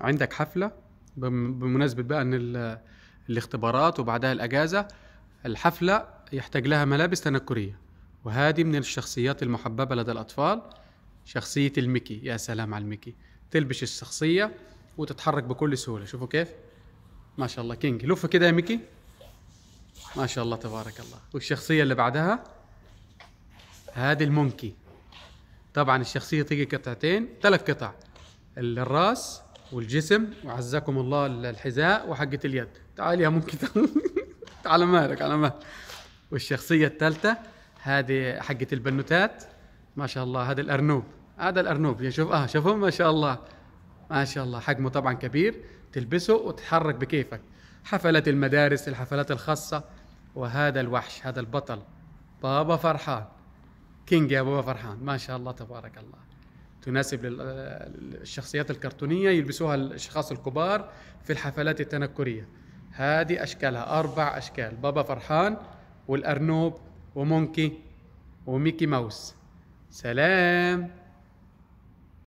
عندك حفله بمناسبه بقى ان الاختبارات وبعدها الاجازه الحفله يحتاج لها ملابس تنكريه وهذه من الشخصيات المحببه لدى الاطفال شخصيه الميكي يا سلام على الميكي تلبس الشخصيه وتتحرك بكل سهوله شوفوا كيف ما شاء الله كينج لف كده يا ميكي ما شاء الله تبارك الله والشخصيه اللي بعدها هذه المونكي طبعا الشخصيه تيجي قطعتين ثلاث قطع الراس والجسم وعزكم الله الحذاء وحقه اليد تعال يا ممكن تعال مالك على مالك والشخصيه الثالثه هذه حقه البنوتات ما شاء الله هذا الارنوب هذا الارنوب يشوف شوف اه شوفهم ما شاء الله ما شاء الله حجمه طبعا كبير تلبسه وتتحرك بكيفك حفلات المدارس الحفلات الخاصه وهذا الوحش هذا البطل بابا فرحان كينج يا بابا فرحان ما شاء الله تبارك الله تناسب الشخصيات الكرتونية يلبسوها الأشخاص الكبار في الحفلات التنكرية هذه أشكالها أربع أشكال بابا فرحان والأرنوب ومونكي وميكي ماوس سلام